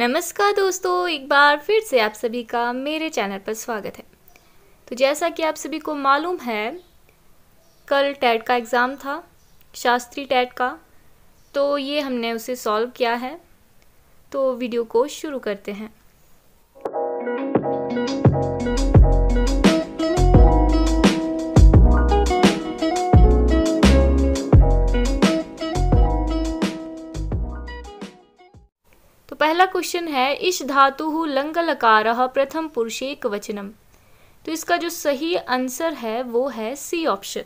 नमस्कार दोस्तों एक बार फिर से आप सभी का मेरे चैनल पर स्वागत है तो जैसा कि आप सभी को मालूम है कल टेट का एग्ज़ाम था शास्त्री टेट का तो ये हमने उसे सॉल्व किया है तो वीडियो को शुरू करते हैं पहला क्वेश्चन है इश धातु लंग लकार प्रथम पुरुष एक वचनम तो इसका जो सही आंसर है वो है सी ऑप्शन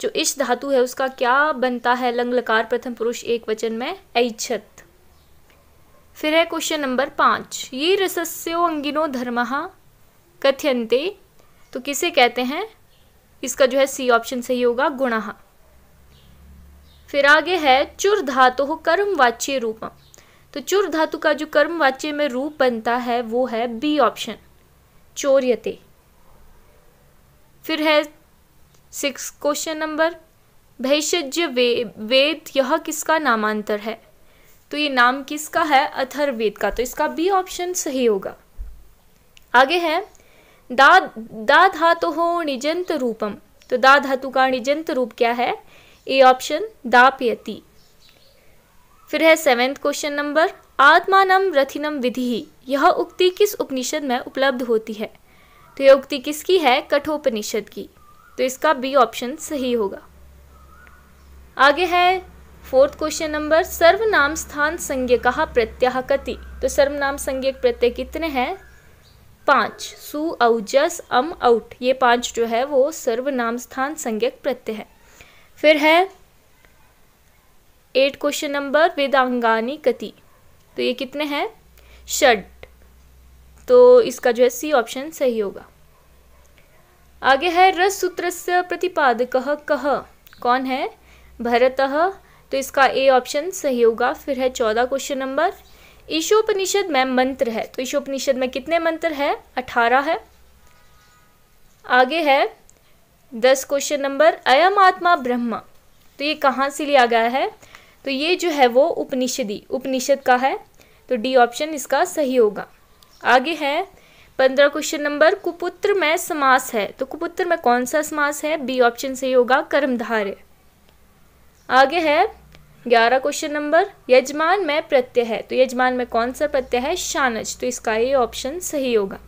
जो इश धातु है उसका क्या बनता है लंग लकार प्रथम पुरुष एक वचन में ऐच्छत फिर है क्वेश्चन नंबर पाँच ये रसस्यो अंगिनो धर्म कथ्यंते तो किसे कहते हैं इसका जो है सी ऑप्शन सही होगा गुणा फिर आगे है चुर धातु कर्म वाच्य रूपम तो चुर धातु का जो कर्म वाच्य में रूप बनता है वो है बी ऑप्शन चोर्यते फिर है सिक्स क्वेश्चन नंबर भैषज्य वे, वेद यह किसका नामांतर है तो ये नाम किसका है अथर्वेद का तो इसका बी ऑप्शन सही होगा आगे है दा दा धातु हो निजंत रूपम तो दा धातु का निजंत रूप क्या है ए ऑप्शन दापयती फिर है सेवेंथ क्वेश्चन नंबर आत्मानम रथिनम विधि यह उक्ति किस उपनिषद में उपलब्ध होती है तो यह उक्ति किसकी है कठोपनिषद की तो इसका बी ऑप्शन सही होगा आगे है फोर्थ क्वेश्चन नंबर सर्वनाम स्थान संज्ञ कहा प्रत्यह कति तो सर्वनाम संज्ञक प्रत्यय कितने हैं पांच सु औजस अम आउट ये पांच जो है वो सर्वनाम स्थान संज्ञक प्रत्यय है फिर है एट क्वेश्चन नंबर वेदांगानी कति तो ये कितने हैं षड तो इसका जो है सी ऑप्शन सही होगा आगे है रस सूत्र से प्रतिपादक कह कौन है भरत तो इसका ए ऑप्शन सही होगा फिर है चौदह क्वेश्चन नंबर ईशोपनिषद में मंत्र है तो ईशोपनिषद में कितने मंत्र है अठारह है आगे है दस क्वेश्चन नंबर अयम आत्मा ब्रह्म तो ये कहाँ से लिया गया है तो ये जो है वो उपनिषदी उपनिषद का है तो डी ऑप्शन इसका सही होगा आगे है पंद्रह क्वेश्चन नंबर कुपुत्र में समास है तो कुपुत्र में कौन सा समास है बी ऑप्शन सही होगा कर्मधारय आगे है ग्यारह क्वेश्चन नंबर यजमान में प्रत्यय है तो यजमान में कौन सा प्रत्यय है शानज तो इसका ये ऑप्शन सही होगा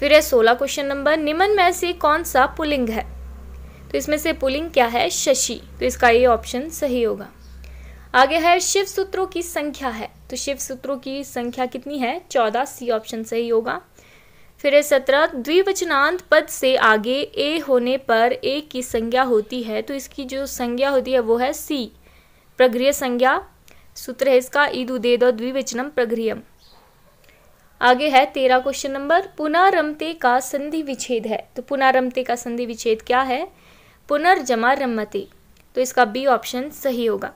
फिर है सोलह क्वेश्चन नंबर निम्न में से कौन सा पुलिंग है तो इसमें से पुलिंग क्या है शशि तो इसका ये ऑप्शन सही होगा आगे है शिव सूत्रों की संख्या है तो शिव सूत्रों की संख्या कितनी है चौदह सी ऑप्शन सही होगा फिर है सत्रह द्विवचनांत पद से आगे ए होने पर ए की संज्ञा होती है तो इसकी जो संज्ञा होती है वो है सी प्रग्रिय संज्ञा सूत्र है इसका ईद उदे दो द्विवचनम प्रग्रियम आगे है तेरह क्वेश्चन नंबर पुनारमते का संधि विच्छेद है तो पुनारमते का संधि विच्छेद क्या है पुनर्जमा रम्मति तो इसका बी ऑप्शन सही होगा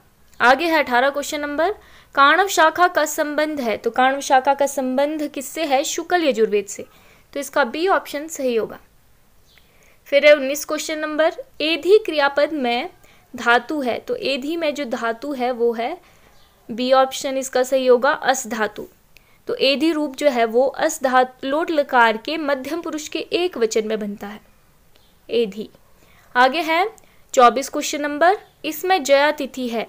आगे है अठारह क्वेश्चन नंबर काणव शाखा का संबंध है तो काणव शाखा का संबंध किससे है शुक्ल यजुर्वेद से तो इसका बी ऑप्शन सही होगा फिर है उन्नीस क्वेश्चन नंबर एधी क्रियापद में धातु है तो एधी में जो धातु है वो है बी ऑप्शन इसका सही होगा अस धातु तो एधी रूप जो है वो अस धातु लोट लकार के मध्यम पुरुष के एक वचन में बनता है एधी आगे है चौबीस क्वेश्चन नंबर इसमें जया तिथि है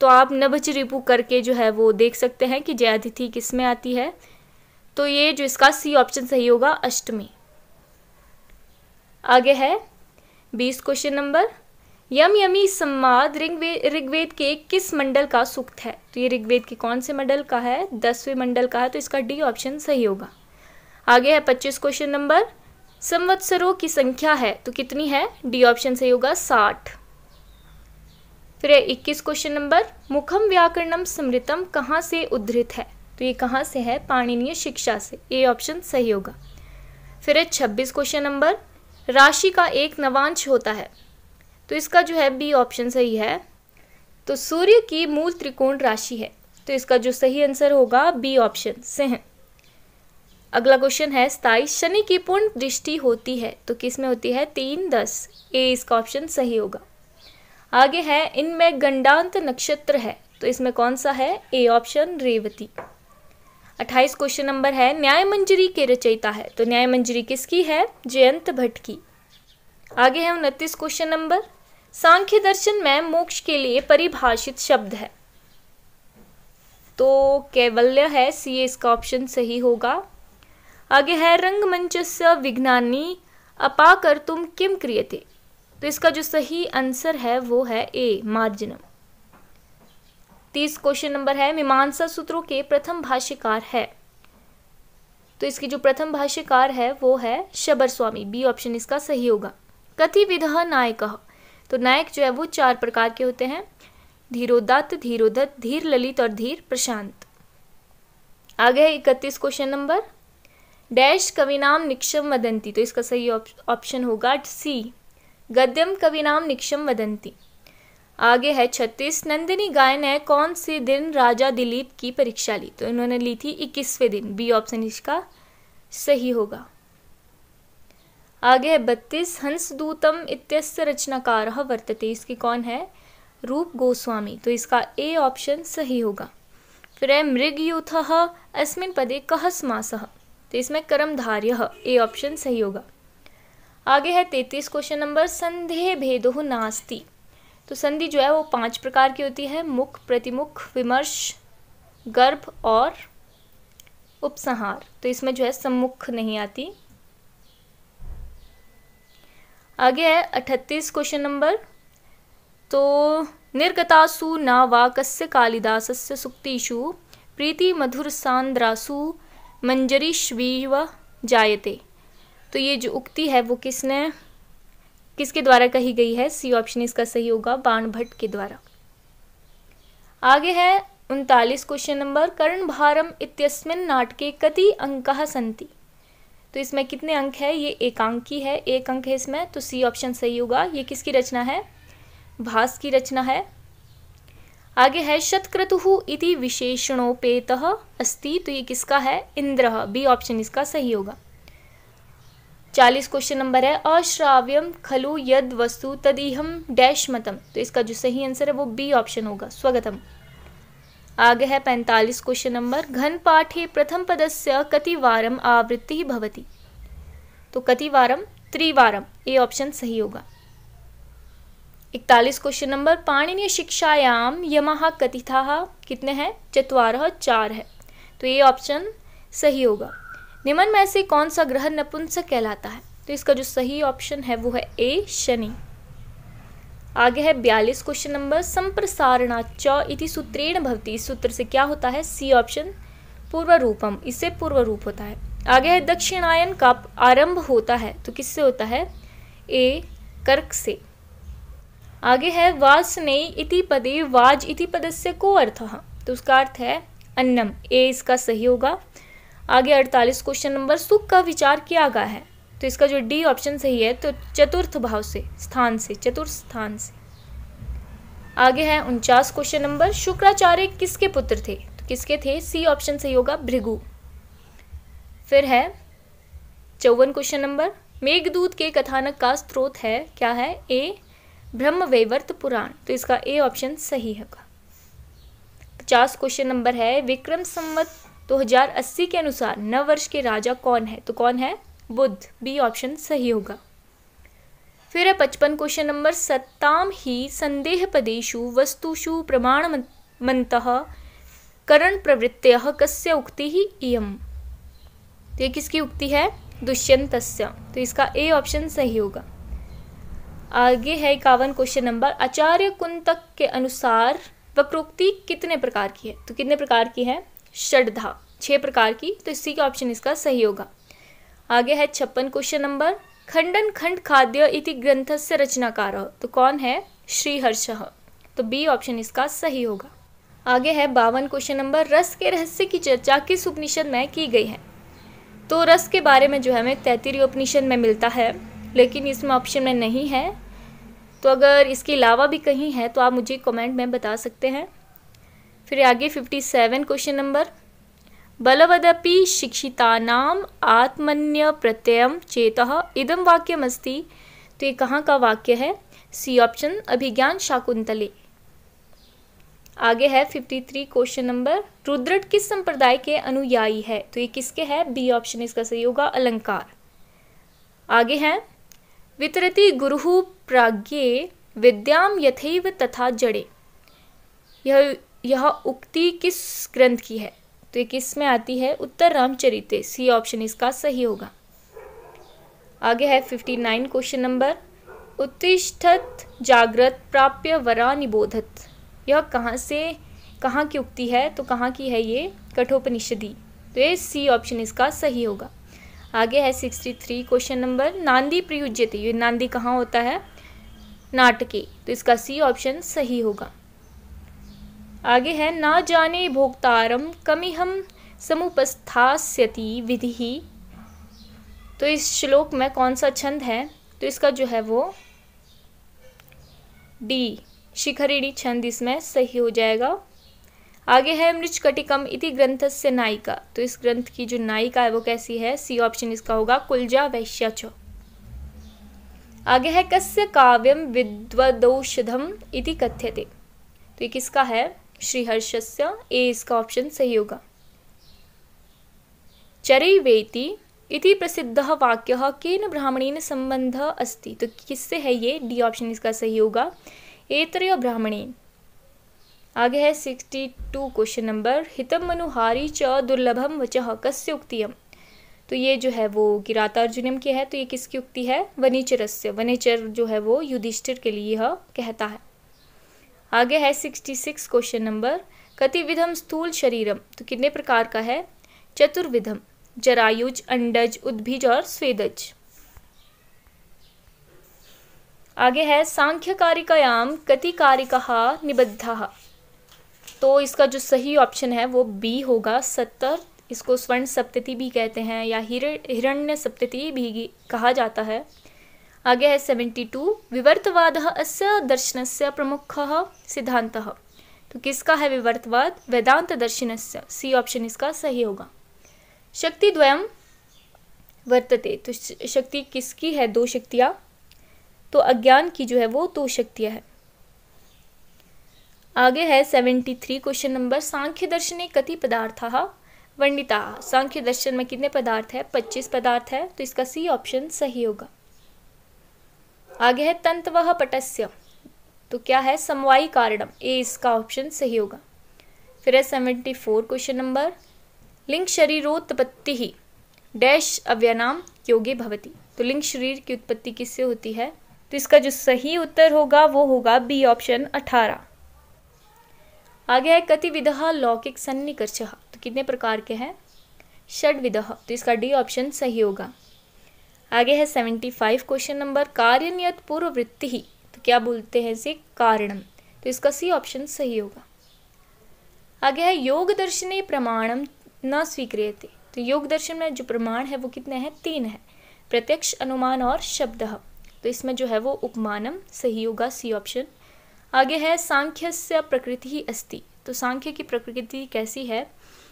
तो आप नभच रिपू करके जो है वो देख सकते हैं कि जया तिथि किस में आती है तो ये जो इसका सी ऑप्शन सही होगा अष्टमी आगे है बीस क्वेश्चन नंबर यम यमी संवाद ऋग्वेद ऋग्वेद के किस मंडल का सूक्त है तो ये ऋग्वेद के कौन से मंडल का है दसवें मंडल का है तो इसका डी ऑप्शन सही होगा आगे है पच्चीस क्वेश्चन नंबर संवत्सरों की संख्या है तो कितनी है डी ऑप्शन सही होगा साठ फिर है इक्कीस क्वेश्चन नंबर मुखम व्याकरणम स्मृतम कहाँ से उद्धृत है तो ये कहाँ से है पाणनीय शिक्षा से ए ऑप्शन सही होगा फिर है छब्बीस क्वेश्चन नंबर राशि का एक नवांश होता है तो इसका जो है बी ऑप्शन सही है तो सूर्य की मूल त्रिकोण राशि है तो इसका जो सही आंसर होगा बी ऑप्शन सिंह अगला क्वेश्चन है सताइस शनि की पूर्ण दृष्टि होती है तो किस में होती है तीन दस ए इसका ऑप्शन सही होगा आगे है इनमें गंडांत नक्षत्र है तो इसमें कौन सा है ए ऑप्शन रेवती अट्ठाईस क्वेश्चन नंबर है न्याय मंजरी के रचयिता है तो न्याय मंजरी किसकी है जयंत भट्ट की आगे है उनतीस क्वेश्चन नंबर सांख्य दर्शन में मोक्ष के लिए परिभाषित शब्द है तो कैवल्य है सी इसका ऑप्शन सही होगा आगे है रंगमंच विज्ञानी अपाकर तुम किम क्रिय थे तो इसका जो सही आंसर है वो है ए मार्जनम तीस क्वेश्चन नंबर है मीमांसा सूत्रों के प्रथम भाष्यकार है तो इसकी जो प्रथम भाष्यकार है वो है शबर स्वामी बी ऑप्शन इसका सही होगा कथि विधा नायक तो नायक जो है वो चार प्रकार के होते हैं धीरोदत्त धीरोदत्त धीर ललित और धीर प्रशांत आगे है इकतीस क्वेश्चन नंबर डैश कविनाम निक्षम वदंती तो इसका सही ऑप्शन होगा सी गद्यम कविनाम निक्षम वदंती आगे है छत्तीस नंदिनी गाय ने कौन से दिन राजा दिलीप की परीक्षा ली तो इन्होंने ली थी इक्कीसवें दिन बी ऑप्शन इसका सही होगा आगे है बत्तीस हंस दूतम इत्यस्य रचनाकार वर्तते इसकी कौन है रूप गोस्वामी तो इसका ए ऑप्शन सही होगा फिर है मृग यूथ अस्मिन पदे कह समासः तो इसमें कर्मधार्य ए ऑप्शन सही होगा आगे है तैतीस क्वेश्चन नंबर संधे भेदो नास्ती तो संधि जो है वो पांच प्रकार की होती है मुख प्रतिमुख विमर्श गर्भ और उपसंहार तो इसमें जो है सम्मुख नहीं आती आगे है अठतीस क्वेश्चन नंबर तो निर्गतासु ना वाकस्य कालिदास सुक्तिषु प्रीति मधुर सांद्रासु मंजरी श्वीव जायते तो ये जो उक्ति है वो किसने किसके द्वारा कही गई है सी ऑप्शन इसका सही होगा बाण भट्ट के द्वारा आगे है उनतालीस क्वेश्चन नंबर कर्ण भारम इतस्मिन नाटके कति अंक संति तो इसमें कितने अंक है ये एकांकी है एक अंक है इसमें तो सी ऑप्शन सही होगा ये किसकी रचना है भास की रचना है आगे है शतक्रतु इति विशेषणोपेत अस्ति तो ये किसका है इंद्र बी ऑप्शन इसका सही होगा चालीस क्वेश्चन नंबर है अश्राव्यम खलु यद वस्तु तदिहम डैश मतम तो इसका जो सही आंसर है वो बी ऑप्शन होगा स्वगतम आगे है पैंतालीस क्वेश्चन नंबर घन पाठे प्रथम पदस्य वारम आवृत्ति भवती तो वारम त्रिवारम ये ऑप्शन सही होगा इकतालीस क्वेश्चन नंबर पाणिनीय शिक्षायाम यमहा कतिथा कितने हैं चतवार चार है तो ये ऑप्शन सही होगा निम्न में से कौन सा ग्रह नपुंसक कहलाता है तो इसका जो सही ऑप्शन है वो है ए शनि आगे है बयालीस क्वेश्चन नंबर संप्रसारणाच इति सूत्रेण भवती इस सूत्र से क्या होता है सी ऑप्शन पूर्व रूपम इससे पूर्व रूप होता है आगे है दक्षिणायन का आरंभ होता है तो किससे होता है ए कर्क से आगे है वासने इति पदे वाज इति पदस्य को अर्थ तो उसका अर्थ है अन्नम ए इसका सही होगा आगे अड़तालीस क्वेश्चन नंबर सुख का विचार किया गया है तो इसका जो डी ऑप्शन सही है तो चतुर्थ भाव से स्थान से चतुर्थ स्थान से आगे है उनचास क्वेश्चन नंबर शुक्राचार्य किसके पुत्र थे तो किसके थे सी ऑप्शन सही होगा भृगु फिर है चौवन क्वेश्चन नंबर मेघदूत के कथानक का स्रोत है क्या है ए ब्रह्म वैवर्त पुराण तो इसका ए ऑप्शन सही होगा पचास क्वेश्चन नंबर है विक्रम संवत 2080 के अनुसार नव वर्ष के राजा कौन है तो कौन है बुद्ध बी ऑप्शन सही होगा फिर है पचपन क्वेश्चन नंबर सत्ताम ही संदेह पदेशु वस्तुषु प्रमाण मंत करण प्रवृत्त कस्य उक्ति ही इम तो ये किसकी उक्ति है दुष्यंत तो इसका ए ऑप्शन सही होगा आगे है इक्यावन क्वेश्चन नंबर आचार्य कुंतक के अनुसार वक्रोक्ति कितने प्रकार की है तो कितने प्रकार की है षडधा छः प्रकार की तो इसी का ऑप्शन इसका सही होगा आगे है छप्पन क्वेश्चन नंबर खंडन खंड खाद्य इति ग्रंथ से रचनाकार तो कौन है श्रीहर्ष तो बी ऑप्शन इसका सही होगा आगे है बावन क्वेश्चन नंबर रस के रहस्य की चर्चा किस उपनिषद में की गई है तो रस के बारे में जो है हमें तैतीरी उपनिषद में मिलता है लेकिन इसमें ऑप्शन में नहीं है तो अगर इसके अलावा भी कहीं है तो आप मुझे कमेंट में बता सकते हैं फिर आगे फिफ्टी सेवन क्वेश्चन नंबर बलवदपि नाम आत्मन्य प्रत्ययम चेत इदम मस्ती तो ये कहाँ का वाक्य है सी ऑप्शन अभिज्ञान शाकुंतले आगे है fifty three question number Rudrata किस संप्रदाय के अनुयायी है तो ये किसके है बी ऑप्शन इसका सही होगा अलंकार आगे है वितरति गुरु प्राज्ञे विद्याम यथैव तथा जड़े यह यह उक्ति किस ग्रंथ की है तो ये किस में आती है उत्तर रामचरित सी ऑप्शन इसका सही होगा आगे है फिफ्टी नाइन क्वेश्चन नंबर उत्तिष्ठत जागृत प्राप्य वरा निबोधत यह कहाँ से कहाँ की उक्ति है तो कहाँ की है ये कठोपनिषदी तो ये सी ऑप्शन इसका सही होगा आगे है सिक्सटी थ्री क्वेश्चन नंबर नांदी प्रयुज्य ये नांदी कहाँ होता है नाटकी तो इसका सी ऑप्शन सही होगा आगे है ना जाने भोक्तारम कमी हम समुपस्थास्यति विधि तो इस श्लोक में कौन सा छंद है तो इसका जो है वो डी शिखरिणी छंद इसमें सही हो जाएगा आगे है मृच कटिकम इति ग्रंथ से नायिका तो इस ग्रंथ की जो नायिका है वो कैसी है सी ऑप्शन इसका होगा कुलजा वैश्य आगे है कस्य काव्यम विद्वदौषधम इति कथ्यते तो ये किसका है श्रीहर्षस्य ए इसका ऑप्शन सही होगा चरैवेति इति प्रसिद्ध वाक्य केन ब्राह्मणीन संबंध अस्ति तो किससे है ये डी ऑप्शन इसका सही होगा एतरे ब्राह्मणीन आगे है सिक्सटी टू क्वेश्चन नंबर हितम मनुहारी च दुर्लभम वच कस्य उक्तियम तो ये जो है वो किरातार्जुनियम की है तो ये किसकी उक्ति है वनीचरस्य वनीचर जो है वो युधिष्ठिर के लिए यह कहता है आगे है सिक्सटी सिक्स क्वेश्चन नंबर कतिविधम स्थूल शरीरम तो कितने प्रकार का है चतुर्विधम जरायुज अंडज उद्भिज और स्वेदज आगे है सांख्यकारिकायाम कति कारिका निबद्धा तो इसका जो सही ऑप्शन है वो बी होगा सत्तर इसको स्वर्ण सप्तति भी कहते हैं या हिर हिरण्य सप्तति भी कहा जाता है आगे है सेवेंटी टू विवर्तवाद अस दर्शन से प्रमुख सिद्धांत तो किसका है विवर्तवाद वेदांत दर्शन सी ऑप्शन इसका सही होगा शक्ति द्वयम वर्तते तो शक्ति किसकी है दो शक्तियाँ तो अज्ञान की जो है वो दो शक्तियाँ है आगे है seventy three question number Sankhya दर्शन कति पदार्थ वर्णिता सांख्य दर्शन में कितने पदार्थ है पच्चीस पदार्थ है तो इसका सी ऑप्शन सही होगा आगे है तंतव पटस्य तो क्या है समवायी कारणम ए इसका ऑप्शन सही होगा फिर है सेवेंटी फोर क्वेश्चन नंबर लिंग शरीरोत्पत्ति ही डैश अव्यनाम योगे भवती तो लिंग शरीर की उत्पत्ति किससे होती है तो इसका जो सही उत्तर होगा वो होगा बी ऑप्शन अठारह आगे है कति विध लौकिक सन्निकर्ष तो कितने प्रकार के हैं षड विध तो इसका डी ऑप्शन सही होगा आगे है सेवेंटी फाइव क्वेश्चन नंबर कार्यनियत वृत्ति ही तो क्या बोलते हैं इसे कारणम तो इसका सी ऑप्शन सही होगा आगे है योग दर्शनी प्रमाणम न स्वीक्रिय तो योग दर्शन में जो प्रमाण है वो कितने हैं तीन है प्रत्यक्ष अनुमान और शब्द तो इसमें जो है वो उपमानम सही होगा सी ऑप्शन आगे है सांख्य से प्रकृति ही अस्थि तो सांख्य की प्रकृति कैसी है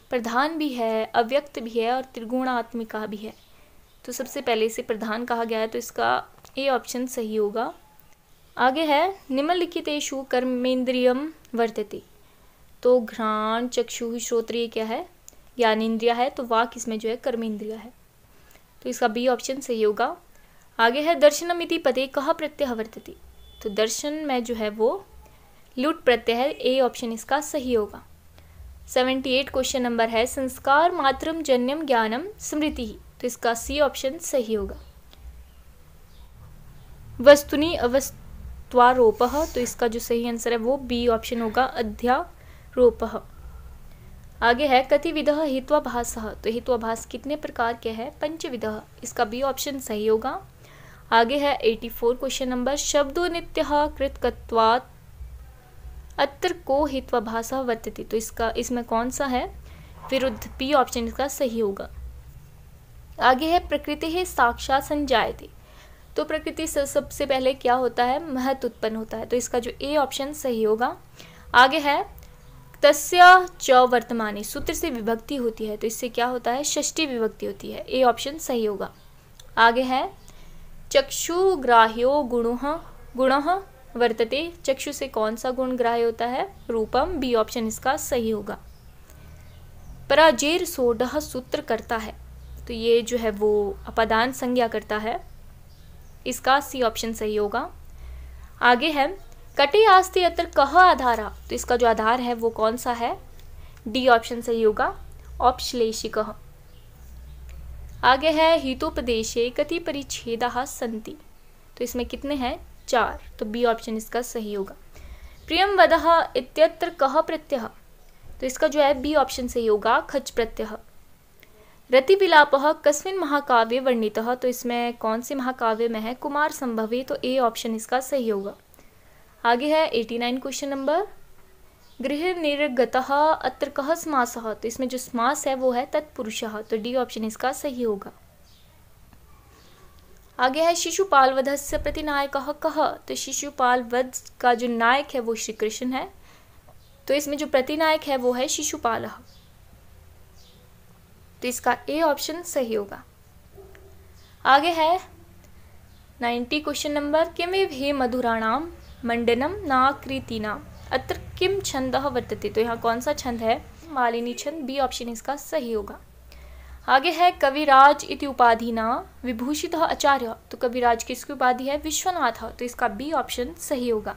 प्रधान भी है अव्यक्त भी है और त्रिगुणात्मिका भी है तो सबसे पहले इसे प्रधान कहा गया है तो इसका ए ऑप्शन सही होगा आगे है निम्नलिखितेशु कर्मेंद्रियम वर्तते तो घ्राण चक्षु श्रोत्रिय क्या है ज्ञानेन्द्रिया है तो वाक इसमें जो है कर्मेंद्रिया है तो इसका बी ऑप्शन सही होगा आगे है दर्शनमिति पदे कह प्रत्यय वर्तते तो दर्शन में जो है वो लुट प्रत्यय है ए ऑप्शन इसका सही होगा 78 क्वेश्चन नंबर है संस्कार मातृम जन्यम ज्ञानम स्मृति ही तो इसका सी ऑप्शन सही होगा वस्तुनि अवस्वारोप तो इसका जो सही आंसर है वो बी ऑप्शन होगा अध्यारोप आगे है कतिविध हित्वाभास तो हित्वाभास कितने प्रकार के हैं पंचविध इसका बी ऑप्शन सही होगा आगे है 84 क्वेश्चन नंबर शब्दो नित्य कृतकत्वात् अत्र को हित्व भाषा थी तो इसका इसमें कौन सा है विरुद्ध पी ऑप्शन इसका सही होगा आगे है प्रकृति है साक्षात संजायती तो प्रकृति से सबसे पहले क्या होता है महत्व उत्पन्न होता है तो इसका जो ए ऑप्शन सही होगा आगे है तस्य च वर्तमान सूत्र से विभक्ति होती है तो इससे क्या होता है षष्टी विभक्ति होती है ए ऑप्शन सही होगा आगे है चक्षुग्राह्यो गुण गुण वर्तते चक्षु से कौन सा गुण ग्राह्य होता है रूपम बी ऑप्शन इसका सही होगा पराजेर सोडह सूत्र करता है तो ये जो है वो अपदान संज्ञा करता है इसका सी ऑप्शन सही होगा आगे है कटे आस्ते अत्र कह आधारा तो इसका जो आधार है वो कौन सा है डी ऑप्शन सही होगा औपश्लेषिक आगे है हितोपदेशे कति परिच्छेद संति तो इसमें कितने हैं चार तो बी ऑप्शन इसका सही होगा प्रियम वदह इत्यत्र कह प्रत्यय तो इसका जो है बी ऑप्शन सही होगा खच प्रत्यय रतिविलाप कस्मिन महाकाव्य वर्णित तो इसमें कौन से महाकाव्य में है कुमार संभवी तो ए ऑप्शन इसका सही होगा आगे है एटी नाइन क्वेश्चन नंबर गृह निर्गत अत्र कह समास तो इसमें जो समास है वो है तत्पुरुष तो डी ऑप्शन इसका सही होगा आगे है शिशुपाल वधस्य प्रति नायक कह तो शिशुपाल वध का जो नायक है वो श्री कृष्ण है तो इसमें जो प्रतिनायक है वो है शिशुपाल तो इसका ए ऑप्शन सही होगा आगे है नाइन्टी क्वेश्चन नंबर किमे भे मधुराणाम मंडनम नाम अत्र किम छंद वर्तते तो यहाँ कौन सा छंद है मालिनी छंद बी ऑप्शन इसका सही होगा आगे है कविराज इति उपाधि ना विभूषित आचार्य तो कविराज किसकी उपाधि है विश्वनाथ तो इसका बी ऑप्शन सही होगा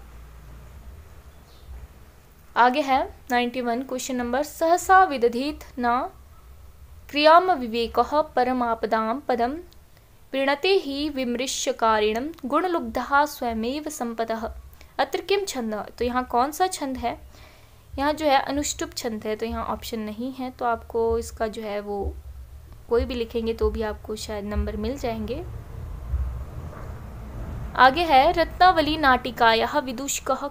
आगे है 91 क्वेश्चन नंबर सहसा विदधित न क्रियाम विवेक परमापदाम पदम प्रणते ही विमृश्यकारिण गुणलुब्धा स्वयमेव संपद अत्र किम छंद तो यहाँ कौन सा छंद है यहाँ जो है अनुष्टुप छंद है तो यहाँ ऑप्शन नहीं है तो आपको इसका जो है वो कोई भी लिखेंगे तो भी आपको शायद नंबर मिल जाएंगे आगे है रत्नावली नाटिका यह विदुष कह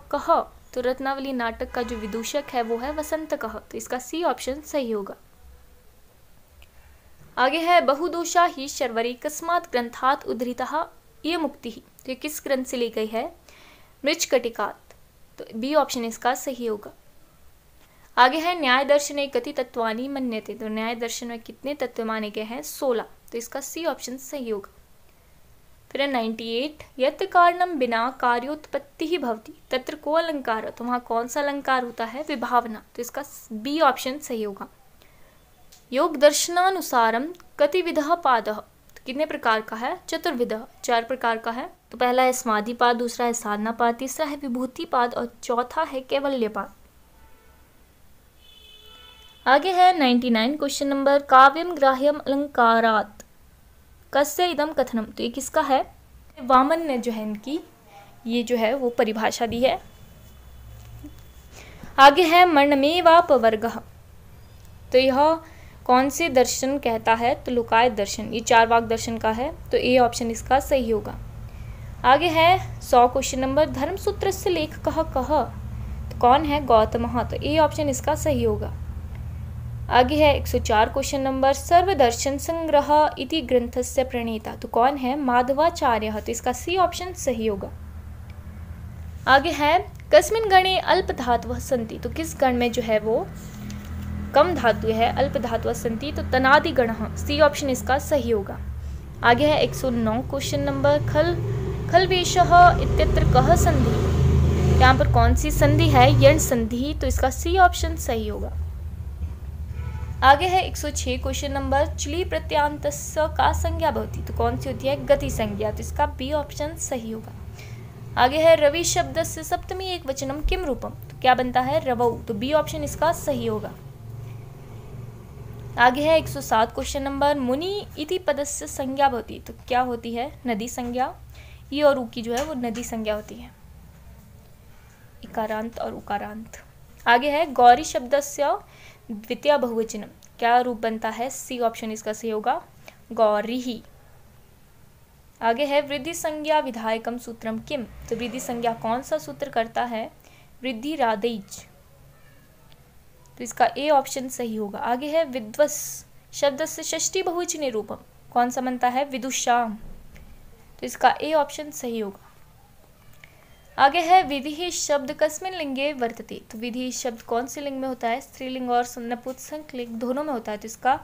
तो रत्नावली नाटक का जो विदूषक है वो है वसंत कह तो इसका सी ऑप्शन सही होगा आगे है बहुदोषा ही शर्वरी कस्मात ग्रंथात उद्धृता ये मुक्ति ही तो ये किस ग्रंथ से ली गई है कटिकात तो बी ऑप्शन इसका सही होगा आगे है न्याय दर्शन एक कति तत्वानी मन्य थे तो न्याय दर्शन में कितने तत्व माने गए हैं सोलह तो इसका सी ऑप्शन सही होगा फिर है नाइन्टी एट यत् कारणम बिना कार्योत्पत्ति ही भवती तत्र को अलंकार तो वहाँ कौन सा अलंकार होता है विभावना तो इसका बी ऑप्शन सही होगा योग दर्शनानुसारम कतिविध पाद तो कितने प्रकार का है चतुर्विध चार प्रकार का है तो पहला है समाधि पाद दूसरा है साधना पाद तीसरा है विभूति पाद और चौथा है कैवल्य पाद आगे है 99 क्वेश्चन नंबर काव्यम ग्राह्यम अलंकारात कस्य इदम कथनम तो ये किसका है वामन ने जो है इनकी ये जो है वो परिभाषा दी है आगे है मरणमेवापवर्ग तो यह कौन से दर्शन कहता है तो लुकाय दर्शन ये चार वाक दर्शन का है तो ए ऑप्शन इसका सही होगा आगे है सौ क्वेश्चन नंबर धर्मसूत्र से लेख कह कह तो कौन है गौतम तो ए ऑप्शन इसका सही होगा आगे है 104 क्वेश्चन नंबर सर्वदर्शन संग्रह इति ग्रंथ से प्रणेता तो कौन है माधवाचार्य तो इसका सी ऑप्शन सही होगा आगे है कस्मिन गणे अल्प धातु संति तो किस गण में जो है वो कम धातु है अल्प धातु संति तो तनादि गण सी ऑप्शन इसका सही होगा आगे है 109 क्वेश्चन नंबर खल खलवेश कह संधि यहाँ पर कौन सी संधि है यण संधि तो इसका सी ऑप्शन सही होगा आगे है 106 क्वेश्चन नंबर चिली प्रत्यांत का संज्ञा बहुत तो कौन सी होती है गति संज्ञा तो इसका बी ऑप्शन सही होगा आगे है रवि शब्द से सप्तमी एक वचनम किम रूपम तो क्या बनता है रवऊ तो बी ऑप्शन इसका सही होगा आगे है 107 क्वेश्चन नंबर मुनि इति पदस्य संज्ञा बहुती तो क्या होती है नदी संज्ञा ई और ऊ की जो है वो नदी संज्ञा होती है इकारांत और उकारांत आगे है गौरी शब्द से द्वितीय बहुवचन क्या रूप बनता है सी ऑप्शन इसका सही होगा गौरी ही आगे है वृद्धि संज्ञा विधायकम सूत्रम किम तो वृद्धि संज्ञा कौन सा सूत्र करता है वृद्धि रादेज तो इसका ए ऑप्शन सही होगा आगे है विद्वस शब्द से षष्टी बहुवचनी रूपम कौन सा बनता है विदुषाम तो इसका ए ऑप्शन सही होगा आगे है विधि शब्द कस्मिन लिंगे वर्तते तो विधि शब्द कौन से लिंग में होता है स्त्रीलिंग और नपुंसक लिंग दोनों में होता है तो इसका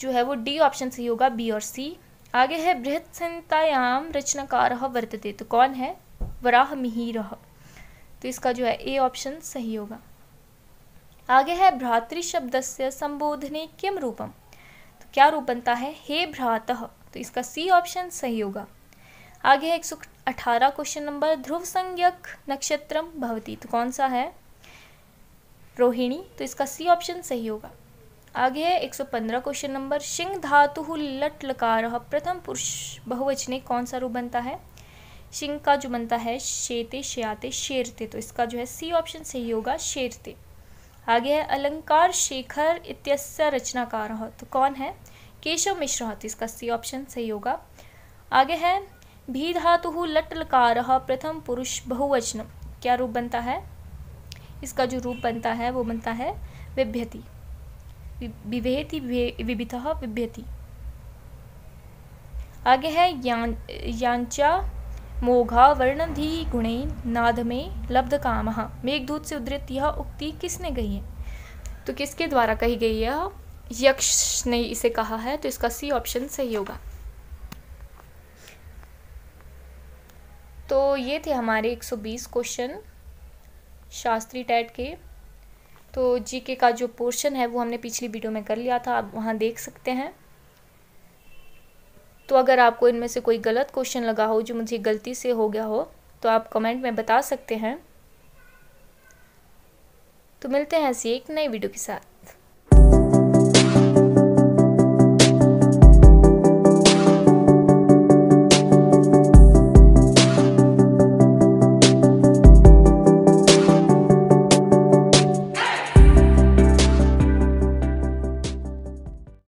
जो है वो डी ऑप्शन सही होगा बी और सी आगे है बृहत संतायाम रचनाकार वर्तते तो कौन है वराह मिहिर तो इसका जो है ए ऑप्शन सही होगा आगे है भ्रातृ शब्द से संबोधने किम रूपम तो क्या रूप बनता है हे भ्रात तो इसका सी ऑप्शन सही होगा आगे है एक अठारह क्वेश्चन नंबर ध्रुव संज्ञक नक्षत्रम भवती तो कौन सा है रोहिणी तो इसका सी ऑप्शन सही होगा आगे है 115 क्वेश्चन नंबर सिंह धातु लट लकार प्रथम पुरुष बहुवचने कौन सा रूप बनता है सिंह का जो बनता है शेते श्याते शेरते तो इसका जो है सी ऑप्शन सही होगा शेरते आगे है अलंकार शेखर इत्यस्य रचनाकार तो कौन है केशव मिश्र तो इसका सी ऑप्शन सही होगा आगे है भी धातु लट लकार प्रथम पुरुष बहुवचन क्या रूप बनता है इसका जो रूप बनता है वो बनता है विभ्यति विभेति विभित विभ्यति आगे है यांचा मोघा वर्णधि गुणे नाद में लब्ध काम मेघदूत से उदृत यह उक्ति किसने कही है तो किसके द्वारा कही गई है यक्ष ने इसे कहा है तो इसका सी ऑप्शन सही होगा तो ये थे हमारे 120 क्वेश्चन शास्त्री टैट के तो जीके का जो पोर्शन है वो हमने पिछली वीडियो में कर लिया था आप वहाँ देख सकते हैं तो अगर आपको इनमें से कोई गलत क्वेश्चन लगा हो जो मुझे गलती से हो गया हो तो आप कमेंट में बता सकते हैं तो मिलते हैं ऐसी एक नई वीडियो के साथ